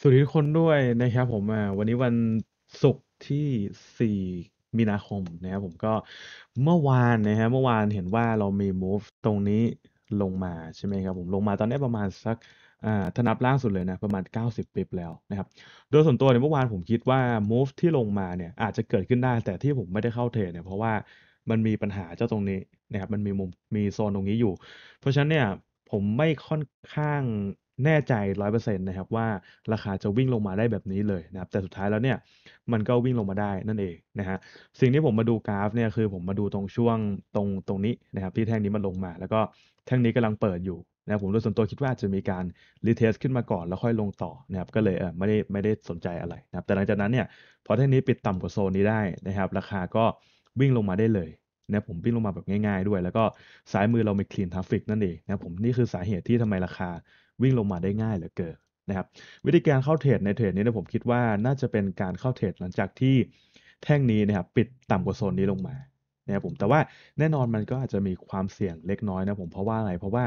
สวัสดีทุกคนด้วยนะครับผมวันนี้วันศุกร์ที่4มีนาคมนะครับผมก็เมื่อวานนะฮะเมื่อวานเห็นว่าเรามี move ตรงนี้ลงมาใช่ไหมครับผมลงมาตอนนี้ประมาณสักอ่าถ้านับล่างสุดเลยนะประมาณ 90ปิบแล้วนะครับโดยส่วนตัวในเมื่อวานผมคิดว่า move ที่ลงมาเนี่ยอาจจะเกิดขึ้นได้ แต่ที่ผมไม่ได้เข้าเทรดเนี่ยเพราะว่ามันมีปัญหาเจ้าตรงนี้นะครับมันมีมุมมีโซนตรงนี้อยู่ เพราะฉะนั้นเนี่ยผมไม่ค่อนข้างแน่ใจ 100%นะครับ ว่าราคาจะวิ่งลงมาได้แบบนี้เลยนะครับแต่สุดท้ายแล้วเนี่ยมันก็วิ่งลงมาได้นั่นเองนะฮะสิ่งที่ผมมาดูกราฟเนี่ยคือผมมาดูตรงช่วงตรงตรงนี้นะครับที่แท่งนี้มันลงมา แล้วก็แท่งนี้กำลังเปิดอยู่นะผมโดยส่วนตัวคิดว่าจะมีการรีเทสขึ้นมาก่อน แล้วค่อยลงต่อนะครับก็เลยเออไม่ได้ไม่ได้สนใจอะไรนะครับแต่หลังจากนั้นเนี่ยพอแท่งนี้ปิดต่ำกว่าโซนนี้ได้นะครับราคาก็วิ่งลงมาได้เลยนะผมวิ่งลงมาแบบง่าย ๆด้วยแล้วก็ซ้ายมือเรามีคลีนทราฟิกนั่นเองนะผมนี่คือสาเหตุที่ทำไมราคาวิ่งลงมาได้ง่ายเหลือเกินนะครับวิธีการเข้าเทรดในเทรดนี้นะผมคิดว่าน่าจะเป็นการเข้าเทรดหลังจากที่แท่งนี้นะครับปิดต่ำกว่าโซนนี้ลงมานะครับผมแต่ว่าแน่นอนมันก็อาจจะมีความเสี่ยงเล็กน้อยนะผมเพราะว่าอะไรเพราะว่า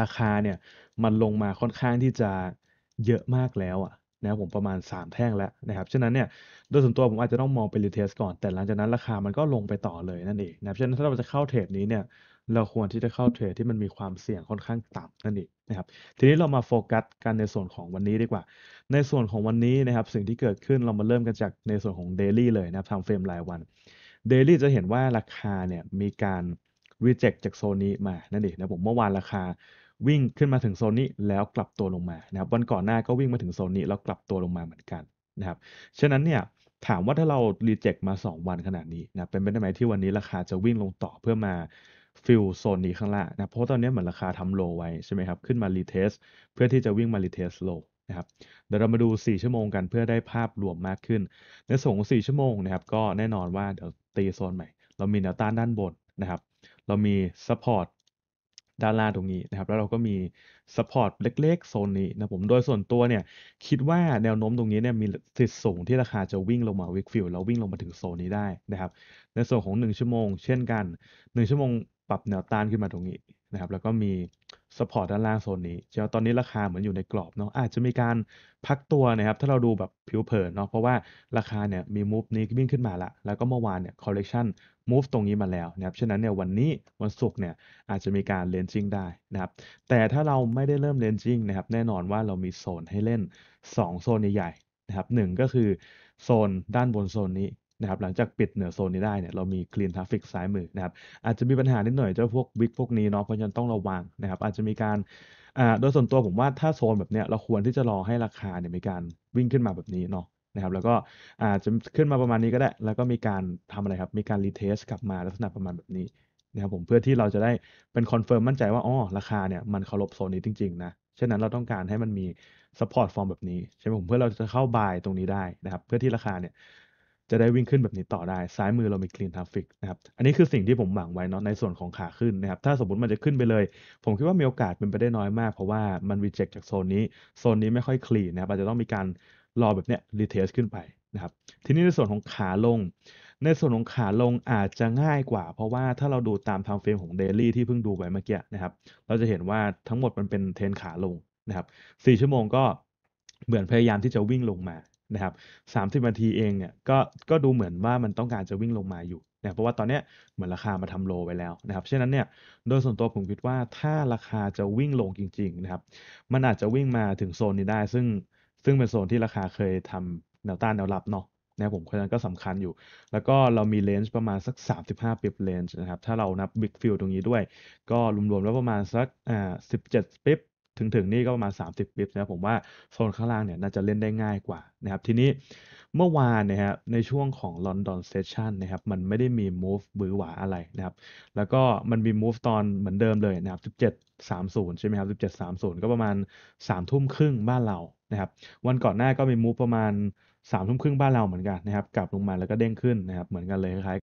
ราคาเนี่ยมันลงมาค่อนข้างที่จะเยอะมากแล้วอ่ะนะครับผมประมาณ 3 แท่งแล้วนะครับฉะนั้นเนี่ย โดยส่วนตัวผมอาจจะต้องมองเป็นรีเทสก่อน แต่หลังจากนั้นราคามันก็ลงไปต่อเลยนั่นเองนะครับฉะนั้นถ้าเราจะเข้าเทรดนี้เนี่ยเราควรที่จะเข้าเทรดที่มันมีความเสี่ยงค่อนข้างต่ำนั่นเองนะครับ ทีนี้เรามาโฟกัสกันในส่วนของวันนี้ดีกว่า ในส่วนของวันนี้นะครับ สิ่งที่เกิดขึ้นเรามาเริ่มกันจากในส่วนของเดลี่เลยนะครับทำเฟรมรายวัน เดลี่จะเห็นว่าราคาเนี่ยมีการ reject จากโซนนี้มานั่นเองนะผมเมื่อวานราคาวิ่งขึ้นมาถึงโซนนี้แล้วกลับตัวลงมา นะครับวันก่อนหน้าก็วิ่งมาถึงโซนนี้แล้วกลับตัวลงมาเหมือนกันนะครับ ฉะนั้นเนี่ยถามว่าถ้าเรารีเจ็คมา2วันขนาดนี้นะเป็นไปได้ไหมที่วันนี้ราคาจะวิ่งลงต่อเพื่อมาฟิลโซนนี้ข้างล่างนะ เพราะตอนนี้เหมือนราคาทำโลไว้ใช่ไหมครับ ขึ้นมารีเทสเพื่อที่จะวิ่งมารีเทสโลนะครับ เดี๋ยวเรามาดู 4 ชั่วโมงกันเพื่อได้ภาพรวมมากขึ้น ในส่วนของ4 ชั่วโมงนะครับ ก็แน่นอนว่าเดี๋ยวตีโซนใหม่ เรามีแนวต้านด้านบนนะครับ เรามีซัพพอร์ตด้านล่างตรงนี้นะครับ แล้วเราก็มีซัพพอร์ตเล็กๆ โซนนี้นะผมโดยส่วนตัวเนี่ย คิดว่าแนวโน้มตรงนี้เนี่ยมีสิทธิ์สูงที่ราคาจะวิ่งลงมาวิกฟิลแล้ววิ่งลงมาถึงโซนนี้ได้นะครับ ในส่วนของ 1 ชั่วโมงเช่นกัน1ชั่วโมงปรับแนวต้านขึ้นมาตรงนี้นะครับแล้วก็มีสปอร์ตด้านล่างโซนนี้ เจ้าตอนนี้ราคาเหมือนอยู่ในกรอบเนาะอาจจะมีการพักตัวนะครับถ้าเราดูแบบผิวเผินเนาะเพราะว่าราคาเนี่ยมีมูฟนี้วิ่งขึ้นมาละแล้วก็เมื่อวานเนี่ยคอลเลกชันมูฟตรงนี้มาแล้วนะครับฉะนั้นเนี่ยวันนี้วันศุกร์เนี่ยอาจจะมีการเลนจิ้งได้นะครับแต่ถ้าเราไม่ได้เริ่มเลนจิ้งนะครับแน่นอนว่าเรามีโซนให้เล่น 2 โซนใหญ่ๆนะครับหก็คือโซนด้านบนโซนนี้นะครับหลังจากปิดเหนือโซนนี้ได้เนี่ยเรามีคลีนทราฟฟิกซ้ายมือนะครับ อาจจะมีปัญหานิดหน่อยเจ้าพวกวิกพวกนี้เนาะเพราะฉะนั้นต้องระวังนะครับ อาจจะมีการโดยส่วนตัวผมว่าถ้าโซนแบบเนี้ยเราควรที่จะรอให้ราคาเนี่ยมีการวิ่งขึ้นมาแบบนี้เนาะนะครับ แล้วก็อาจจะขึ้นมาประมาณนี้ก็ได้ แล้วก็มีการทำอะไรครับ มีการรีเทสกลับมาลักษณะประมาณแบบนี้นะครับผมเพื่อที่เราจะได้เป็นคอนเฟิร์มมั่นใจว่าอ๋อราคาเนี่ยมันเคารพโซนนี้จริง ๆ นะเช่นนั้นเราต้องการให้มันมีซัพพอร์ตฟอร์มแบบนี้ใช่ไหมผมเพื่อเราจะเข้าบายตรงนี้ได้นะครับ เพื่อที่ราคาเนี่ยจะได้วิ่งขึ้นแบบนี้ต่อได้ซ้ายมือเรามีคลีนทราฟฟิกนะครับอันนี้คือสิ่งที่ผมหวังไว้เนาะในส่วนของขาขึ้นนะครับถ้าสมมติมันจะขึ้นไปเลย ผมคิดว่ามีโอกาสเป็นไปได้น้อยมาก เพราะว่ามันรีเจ็คจากโซนนี้โซนนี้ไม่ค่อยคลีนนะครับอาจจะต้องมีการรอแบบเนี้ยรีเทสขึ้นไปนะครับทีนี้ในส่วนของขาลง ในส่วนของขาลงอาจจะง่ายกว่า เพราะว่าถ้าเราดูตามทงเฟรมของเดลี่ที่เพิ่งดูไปเมื่อกี้นะครับเราจะเห็นว่าทั้งหมดมันเป็นเทรนขาลงนะครับ4ชั่วโมงก็เหมือนพยายามที่จะวิ่งลงมานะครับสามสิบนาทีเองเนี่ยก็ก็ดูเหมือนว่ามันต้องการจะวิ่งลงมาอยู่นะเพราะว่าตอนนี้เหมือนราคามาทำโลไปแล้วนะครับฉะนั้นเนี่ยโดยส่วนตัวผมคิดว่าถ้าราคาจะวิ่งลงจริงๆนะครับมันอาจจะวิ่งมาถึงโซนนี้ได้ ซึ่งซึ่งเป็นโซนที่ราคาเคยทำแนวต้านแนวรับเนาะนะผมเพราะฉะนั้นก็สำคัญอยู่ แล้วก็เรามีเลนจ์ประมาณสัก 35ปิ๊บเลนจ์นะครับถ้าเรานับบิ๊กฟิลตรงนี้ด้วย ก็รวมๆแล้วประมาณสักอ่า17ปิ๊บถึงถึงนี่ก็ประมาณ 30บิปนะผมว่าโซนข้างล่างเนี่ยน่าจะเล่นได้ง่ายกว่านะครับทีนี้เมื่อวานนะฮะในช่วงของลอนดอนเซสชันนะครับมันไม่ได้มีมูฟบื้อหวาอะไรนะครับแล้วก็มันมีมูฟตอนเหมือนเดิมเลยนะครับ1730ใช่ไหมครับ1730 ก็ประมาณ3ทุ่มครึ่งบ้านเรานะครับวันก่อนหน้าก็มีมูฟประมาณ3ทุ่มครึ่งบ้านเราเหมือนกันนะครับกลับลงมาแล้วก็เด้งขึ้นนะครับเหมือนกันเลยคล้าย